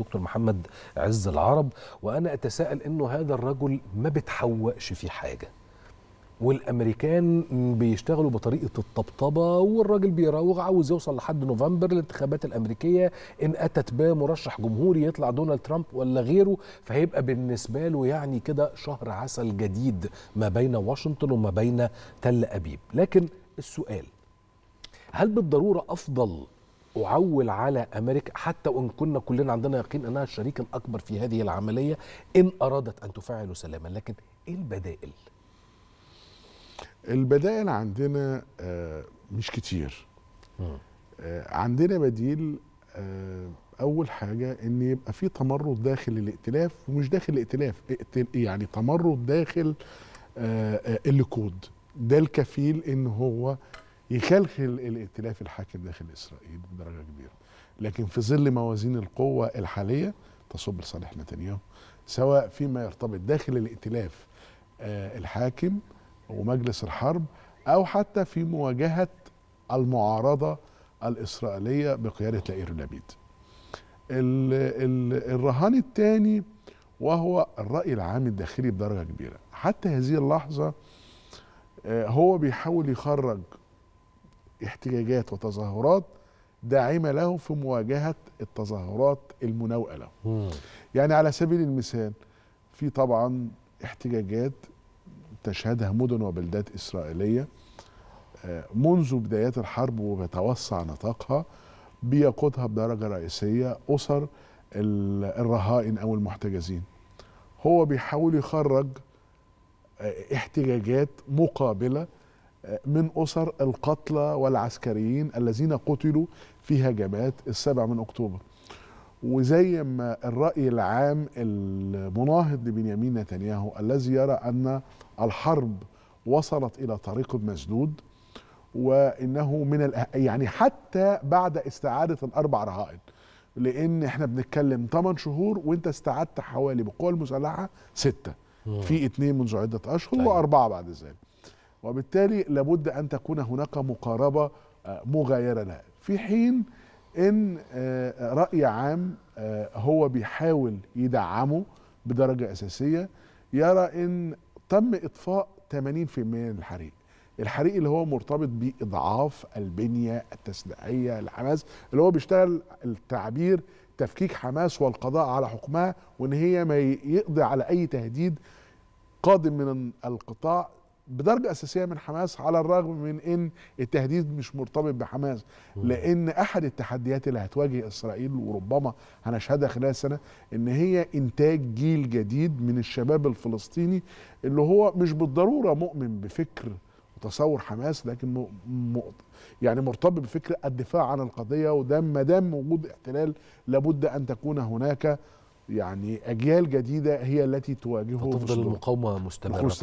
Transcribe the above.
دكتور محمد عز العرب وانا اتساءل انه هذا الرجل ما بتحوقش في حاجه والامريكان بيشتغلوا بطريقه الطبطبه والراجل بيراوغ عاوز يوصل لحد نوفمبر الانتخابات الامريكيه ان اتت بقى مرشح جمهوري يطلع دونالد ترامب ولا غيره فهيبقى بالنسبه له يعني كده شهر عسل جديد ما بين واشنطن وما بين تل ابيب لكن السؤال هل بالضروره افضل اعول على امريكا حتى وان كنا كلنا عندنا يقين انها الشريك الاكبر في هذه العمليه ان ارادت ان تفعل سلاما لكن ايه البدائل البدائل عندنا آه، مش كتير آه، عندنا بديل آه، اول حاجه ان يبقى في تمرد داخل الائتلاف ومش داخل الائتلاف يعني تمرد داخل الكود ده الكفيل ان هو يخلخل الائتلاف الحاكم داخل اسرائيل بدرجه كبيره لكن في ظل موازين القوه الحاليه تصب لصالح نتنياهو سواء فيما يرتبط داخل الائتلاف آه، الحاكم ومجلس الحرب او حتى في مواجهه المعارضه الاسرائيليه بقياده لائير لابيد الرهان الثاني وهو الراي العام الداخلي بدرجه كبيره حتى هذه اللحظه آه، هو بيحاول يخرج احتجاجات وتظاهرات داعمه له في مواجهه التظاهرات المناوئه له. مم. يعني على سبيل المثال في طبعا احتجاجات تشهدها مدن وبلدات اسرائيليه آه، منذ بدايات الحرب وبتوسع نطاقها بيقودها بدرجه رئيسيه اسر الرهائن او المحتجزين. هو بيحاول يخرج آه، احتجاجات مقابله من أسر القتلى والعسكريين الذين قتلوا في هجمات السابع من أكتوبر وزي ما الرأي العام المناهض لبنيامين نتنياهو الذي يرى أن الحرب وصلت إلى طريق مسدود وإنه من يعني حتى بعد استعادة الأربع رهائن لأن إحنا بنتكلم 8 شهور وأنت استعدت حوالي بالقوى المسلحة ستة في اتنين منذ عدة أشهر طيب. وأربعة بعد ذلك وبالتالي لابد أن تكون هناك مقاربة آه، مغايرة لها في حين ان آه، راي عام آه، هو بيحاول يدعمه بدرجه اساسيه يرى ان تم اطفاء 80% من الحريق الحريق اللي هو مرتبط باضعاف البنيه التسليحيه لحماس اللي هو بيشتغل التعبير تفكيك حماس والقضاء على حكمها وان هي ما يقضي على اي تهديد قادم من القطاع بدرجه اساسيه من حماس على الرغم من ان التهديد مش مرتبط بحماس لان احد التحديات اللي هتواجه اسرائيل وربما هنشهدها خلال سنه ان هي انتاج جيل جديد من الشباب الفلسطيني اللي هو مش بالضروره مؤمن بفكر وتصور حماس لكن م... م... يعني مرتبط بفكر الدفاع عن القضيه وده ما دام وجود احتلال لابد ان تكون هناك يعني اجيال جديده هي التي تواجهه تفضل المقاومه مستمره